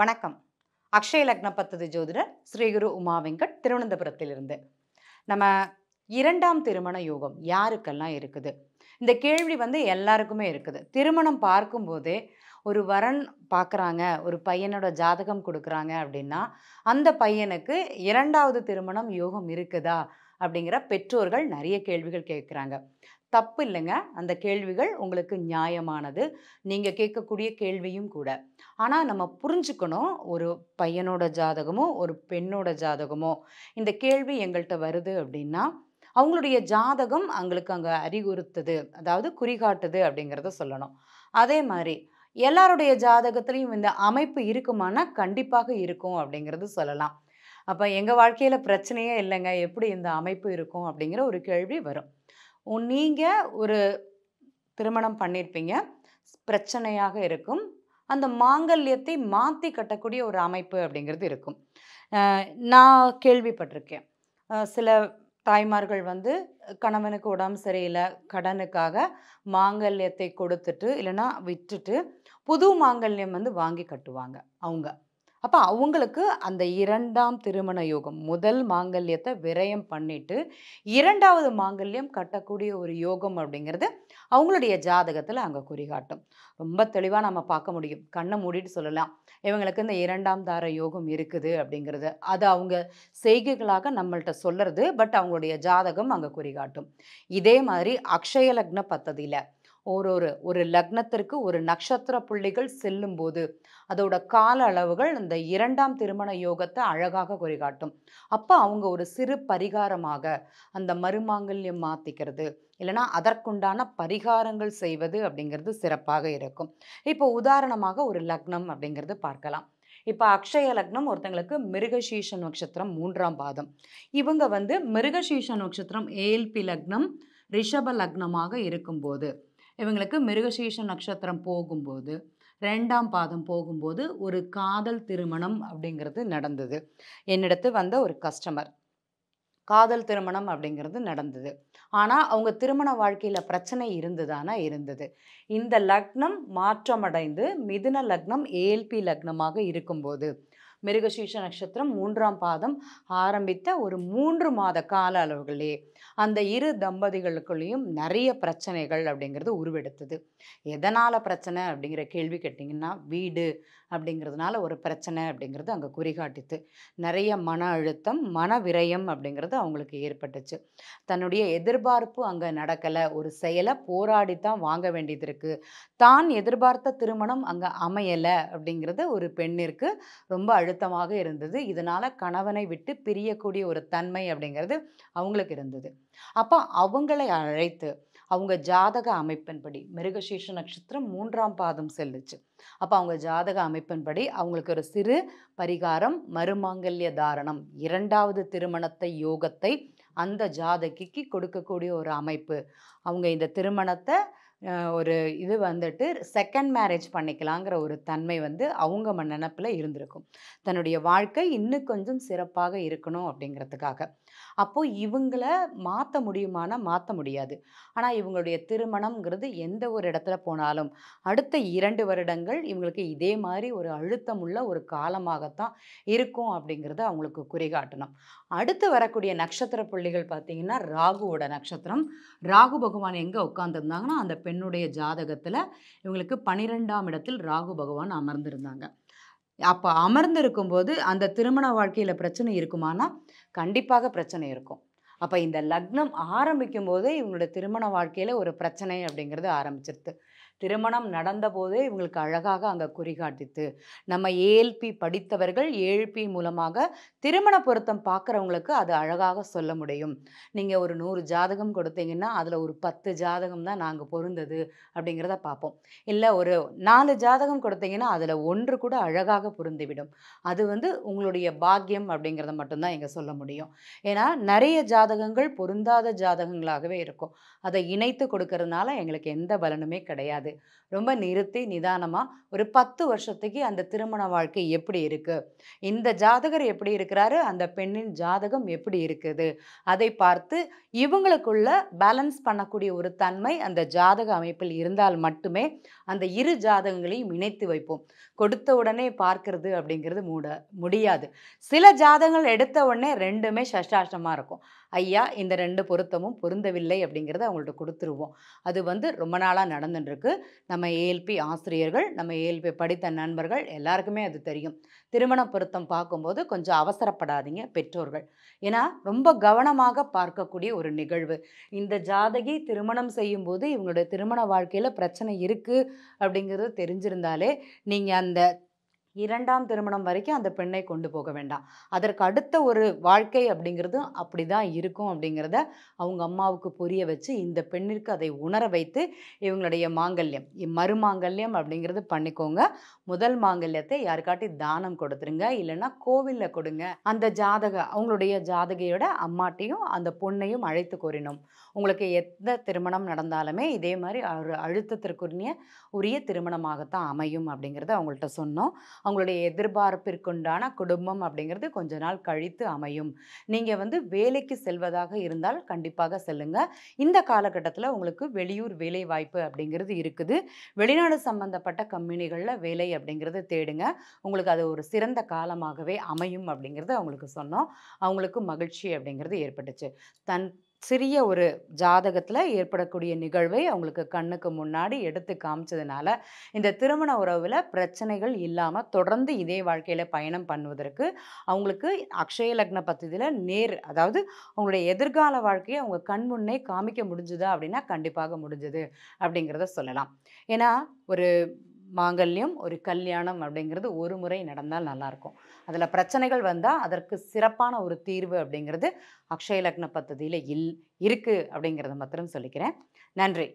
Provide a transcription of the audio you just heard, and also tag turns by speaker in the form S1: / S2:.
S1: வணக்கம் அக்ஷய லக்ன பத்தது ஜோதிடர் ஸ்ரீகுரு உமா வெங்கட் திருவனந்தபுரத்திலிருந்து நம்ம இரண்டாம் திருமண யோகம் யாருக்கெல்லாம் இருக்குது இந்த கேள்வி வந்து எல்லாருக்குமே இருக்குது திருமணம் பார்க்கும்போதே ஒரு வரன் பார்க்குறாங்க ஒரு பையனோட ஜாதகம் கொடுக்குறாங்க அப்படின்னா அந்த பையனுக்கு இரண்டாவது திருமணம் யோகம் இருக்குதா அப்படிங்கிற பெற்றோர்கள் நிறைய கேள்விகள் கேட்குறாங்க தப்பு இல்லைங்க அந்த கேள்விகள் உங்களுக்கு நியாயமானது நீங்கள் கேட்கக்கூடிய கேள்வியும் கூட ஆனால் நம்ம புரிஞ்சுக்கணும் ஒரு பையனோட ஜாதகமோ ஒரு பெண்ணோட ஜாதகமோ இந்த கேள்வி எங்கள்கிட்ட வருது அப்படின்னா அவங்களுடைய ஜாதகம் அவங்களுக்கு அங்கே அறிகுறுத்துது அதாவது குறிகாட்டுது அப்படிங்கிறத சொல்லணும் அதே மாதிரி எல்லாருடைய ஜாதகத்துலேயும் இந்த அமைப்பு இருக்குமானா கண்டிப்பாக இருக்கும் அப்படிங்கிறது சொல்லலாம் அப்போ எங்கள் வாழ்க்கையில் பிரச்சனையே இல்லைங்க எப்படி இந்த அமைப்பு இருக்கும் அப்படிங்கிற ஒரு கேள்வி வரும் நீங்கள் ஒரு திருமணம் பண்ணியிருப்பீங்க பிரச்சனையாக இருக்கும் அந்த மாங்கல்யத்தை மாற்றி கட்டக்கூடிய ஒரு அமைப்பு அப்படிங்கிறது இருக்கும் நான் கேள்விப்பட்டிருக்கேன் சில தாய்மார்கள் வந்து கணவனுக்கு உடம்பு சரியில்லை கடனுக்காக மாங்கல்யத்தை கொடுத்துட்டு இல்லைன்னா விட்டுட்டு புது மாங்கல்யம் வந்து வாங்கி கட்டுவாங்க அவங்க அப்போ அவங்களுக்கு அந்த இரண்டாம் திருமண யோகம் முதல் மாங்கல்யத்தை விரயம் பண்ணிட்டு இரண்டாவது மாங்கல்யம் கட்டக்கூடிய ஒரு யோகம் அப்படிங்கிறது அவங்களுடைய ஜாதகத்தில் அங்கே குறிகாட்டும் ரொம்ப தெளிவாக நம்ம பார்க்க முடியும் கண்ணை மூடிட்டு சொல்லலாம் இவங்களுக்கு இந்த இரண்டாம் தார யோகம் இருக்குது அப்படிங்கிறது அது அவங்க செய்கைகளாக நம்மள்கிட்ட சொல்லுறது பட் அவங்களுடைய ஜாதகம் அங்கே குறிகாட்டும் இதே மாதிரி அக்ஷய லக்ன பத்ததியில் ஒரு ஒரு ஒரு லக்னத்திற்கு ஒரு நட்சத்திர புள்ளிகள் செல்லும் போது அதோட கால அளவுகள் இந்த இரண்டாம் திருமண யோகத்தை அழகாக குறிகாட்டும் அப்போ அவங்க ஒரு சிறு பரிகாரமாக அந்த மறுமாங்கல்யம் மாற்றிக்கிறது இல்லைனா அதற்குண்டான பரிகாரங்கள் செய்வது அப்படிங்கிறது சிறப்பாக இருக்கும் இப்போ உதாரணமாக ஒரு லக்னம் அப்படிங்கிறது பார்க்கலாம் இப்போ அக்ஷய லக்னம் ஒருத்தங்களுக்கு மிருகசீஷ நட்சத்திரம் மூன்றாம் பாதம் இவங்க வந்து மிருகசீஷ நட்சத்திரம் ஏல்பி லக்னம் ரிஷப லக்னமாக இருக்கும்போது இவங்களுக்கு மிருகசீஷ நட்சத்திரம் போகும்போது ரெண்டாம் பாதம் போகும்போது ஒரு காதல் திருமணம் அப்படிங்கிறது நடந்தது என்னிடத்து வந்த ஒரு கஸ்டமர் காதல் திருமணம் அப்படிங்கிறது நடந்தது ஆனால் அவங்க திருமண வாழ்க்கையில் பிரச்சனை இருந்ததானா இருந்தது இந்த லக்னம் மாற்றமடைந்து மிதுன லக்னம் ஏல்பி லக்னமாக இருக்கும்போது மிருகசீஷ நட்சத்திரம் மூன்றாம் பாதம் ஆரம்பித்த ஒரு மூன்று மாத கால அளவுகளே அந்த இரு தம்பதிகளுக்குள்ளேயும் நிறைய பிரச்சனைகள் அப்படிங்கிறது உருவெடுத்தது எதனால் பிரச்சனை அப்படிங்கிற கேள்வி கேட்டிங்கன்னா வீடு அப்படிங்கிறதுனால ஒரு பிரச்சனை அப்படிங்கிறது அங்கே குறிகாட்டித்து நிறைய மன அழுத்தம் மன விரயம் அப்படிங்கிறது அவங்களுக்கு ஏற்பட்டுச்சு தன்னுடைய எதிர்பார்ப்பு அங்கே நடக்கலை ஒரு செயலை போராடி தான் வாங்க வேண்டியது இருக்குது தான் எதிர்பார்த்த திருமணம் அங்கே அமையலை அப்படிங்கிறது ஒரு பெண்ணிற்கு ரொம்ப அழு அழுத்தமாக இருந்தது இதனால் கணவனை விட்டு பிரியக்கூடிய ஒரு தன்மை அப்படிங்கிறது அவங்களுக்கு இருந்தது அப்போ அவங்களை அழைத்து அவங்க ஜாதக அமைப்பின்படி மிருகசீஷ நட்சத்திரம் மூன்றாம் பாதம் செல்லுச்சு அப்போ அவங்க ஜாதக அமைப்பின்படி அவங்களுக்கு ஒரு சிறு பரிகாரம் மருமாங்கல்ய தாரணம் இரண்டாவது திருமணத்தை யோகத்தை அந்த ஜாதகிக்கு கொடுக்கக்கூடிய ஒரு அமைப்பு அவங்க இந்த திருமணத்தை ஒரு இது வந்துட்டு செகண்ட் மேரேஜ் பண்ணிக்கலாங்கிற ஒரு தன்மை வந்து அவங்க நினப்பில் இருந்திருக்கும் தன்னுடைய வாழ்க்கை இன்னும் கொஞ்சம் சிறப்பாக இருக்கணும் அப்படிங்கிறதுக்காக அப்போது இவங்களை மாற்ற முடியுமானா மாற்ற முடியாது ஆனால் இவங்களுடைய திருமணம்ங்கிறது எந்த ஒரு இடத்துல போனாலும் அடுத்த இரண்டு வருடங்கள் இவங்களுக்கு இதே மாதிரி ஒரு அழுத்தம் உள்ள ஒரு காலமாகத்தான் இருக்கும் அப்படிங்கிறத அவங்களுக்கு காட்டணும் அடுத்து வரக்கூடிய நட்சத்திர புள்ளிகள் பார்த்தீங்கன்னா ராகுவோட நட்சத்திரம் ராகு பகவான் எங்கே உட்காந்துருந்தாங்கன்னா அந்த பெண்ணுடைய ஜாதகத்தில் இவங்களுக்கு பனிரெண்டாம் இடத்தில் ராகு பகவான் அமர்ந்திருந்தாங்க அப்போ அமர்ந்திருக்கும் போது அந்த திருமண வாழ்க்கையில் பிரச்சனை இருக்குமானா கண்டிப்பாக பிரச்சனை இருக்கும் அப்போ இந்த லக்னம் ஆரம்பிக்கும் போதே இவங்களோட திருமண வாழ்க்கையில் ஒரு பிரச்சனை அப்படிங்கிறது ஆரம்பிச்சிருது திருமணம் நடந்த போதே இவங்களுக்கு அழகாக அங்கே குறிகாட்டித்து நம்ம ஏழ்பி படித்தவர்கள் ஏழ்பி மூலமாக திருமண பொருத்தம் பார்க்குறவங்களுக்கு அது அழகாக சொல்ல முடியும் நீங்கள் ஒரு நூறு ஜாதகம் கொடுத்தீங்கன்னா அதில் ஒரு பத்து ஜாதகம் தான் நாங்கள் பொருந்தது அப்படிங்கிறத பார்ப்போம் இல்லை ஒரு நாலு ஜாதகம் கொடுத்தீங்கன்னா அதில் ஒன்று கூட அழகாக பொருந்திவிடும் அது வந்து உங்களுடைய பாக்கியம் அப்படிங்கிறத மட்டும்தான் இங்கே சொல்ல முடியும் ஏன்னா நிறைய ஜாதகம் ஜாதகங்கள் பொருந்தாத ஜாதகங்களாகவே இருக்கும் அதை இணைத்து கொடுக்கறதுனால எங்களுக்கு எந்த பலனுமே கிடையாது ரொம்ப நிறுத்தி நிதானமாக ஒரு பத்து வருஷத்துக்கு அந்த திருமண வாழ்க்கை எப்படி இருக்குது இந்த ஜாதகர் எப்படி இருக்கிறாரு அந்த பெண்ணின் ஜாதகம் எப்படி இருக்குது அதை பார்த்து இவங்களுக்குள்ள பேலன்ஸ் பண்ணக்கூடிய ஒரு தன்மை அந்த ஜாதக அமைப்பில் இருந்தால் மட்டுமே அந்த இரு ஜாதகங்களையும் இணைத்து வைப்போம் கொடுத்த உடனே பார்க்கறது அப்படிங்கிறது மூட முடியாது சில ஜாதகங்கள் எடுத்த உடனே ரெண்டுமே சஷ்டாஷ்டமாக இருக்கும் ஐயா இந்த ரெண்டு பொருத்தமும் பொருந்தவில்லை அப்படிங்கிறத அவங்கள்ட்ட கொடுத்துருவோம் அது வந்து ரொம்ப நாளாக நடந்துட்டுருக்கு நம்ம ஏஎல்பி ஆசிரியர்கள் நம்ம ஏஎல்பி படித்த நண்பர்கள் எல்லாருக்குமே அது தெரியும் திருமண பொருத்தம் பார்க்கும்போது கொஞ்சம் அவசரப்படாதீங்க பெற்றோர்கள் ஏன்னா ரொம்ப கவனமாக பார்க்கக்கூடிய ஒரு நிகழ்வு இந்த ஜாதகி திருமணம் செய்யும்போது இவங்களுடைய திருமண வாழ்க்கையில் பிரச்சனை இருக்குது அப்படிங்கிறது தெரிஞ்சிருந்தாலே நீங்கள் அந்த இரண்டாம் திருமணம் வரைக்கும் அந்த பெண்ணை கொண்டு போக வேண்டாம் அதற்கு அடுத்த ஒரு வாழ்க்கை அப்படிங்கிறது அப்படி தான் இருக்கும் அப்படிங்கிறத அவங்க அம்மாவுக்கு புரிய வச்சு இந்த பெண்ணிற்கு அதை உணர வைத்து இவங்களுடைய மாங்கல்யம் மறுமாங்கல்யம் அப்படிங்கிறது பண்ணிக்கோங்க முதல் மாங்கல்யத்தை யாருக்காட்டி தானம் கொடுத்துருங்க இல்லைன்னா கோவிலில் கொடுங்க அந்த ஜாதக அவங்களுடைய ஜாதகையோட அம்மாட்டையும் அந்த பொண்ணையும் அழைத்து கோரினோம் உங்களுக்கு எந்த திருமணம் நடந்தாலுமே இதே மாதிரி அழுத்தத்திற்குரிய உரிய திருமணமாகத்தான் அமையும் அப்படிங்கிறத அவங்கள்ட்ட சொன்னோம் அவங்களுடைய எதிர்பார்ப்பிற்குண்டான குடும்பம் அப்படிங்கிறது கொஞ்ச நாள் கழித்து அமையும் நீங்கள் வந்து வேலைக்கு செல்வதாக இருந்தால் கண்டிப்பாக செல்லுங்கள் இந்த காலகட்டத்தில் உங்களுக்கு வெளியூர் வேலை வாய்ப்பு அப்படிங்கிறது இருக்குது வெளிநாடு சம்பந்தப்பட்ட கம்பெனிகளில் வேலை அப்படிங்கிறது தேடுங்க உங்களுக்கு அது ஒரு சிறந்த காலமாகவே அமையும் அப்படிங்கிறது அவங்களுக்கு சொன்னோம் அவங்களுக்கு மகிழ்ச்சி அப்படிங்கிறது ஏற்பட்டுச்சு தன் சிறிய ஒரு ஜாதகத்தில் ஏற்படக்கூடிய நிகழ்வை அவங்களுக்கு கண்ணுக்கு முன்னாடி எடுத்து காமிச்சதுனால இந்த திருமண உறவில் பிரச்சனைகள் இல்லாமல் தொடர்ந்து இதே வாழ்க்கையில் பயணம் பண்ணுவதற்கு அவங்களுக்கு அக்ஷய லக்ன பத்தியில் நேர் அதாவது அவங்களுடைய எதிர்கால வாழ்க்கையை அவங்க கண் முன்னே காமிக்க முடிஞ்சுதா அப்படின்னா கண்டிப்பாக முடிஞ்சுது அப்படிங்கிறத சொல்லலாம் ஏன்னா ஒரு மாங்கல்யம் ஒரு கல்யாணம் அப்படிங்கிறது ஒரு முறை நடந்தால் நல்லாயிருக்கும் அதில் பிரச்சனைகள் வந்தால் அதற்கு சிறப்பான ஒரு தீர்வு அப்படிங்கிறது அக்ஷய லக்ன இல் இருக்குது அப்படிங்கிறத மாத்திரம் சொல்லிக்கிறேன் நன்றி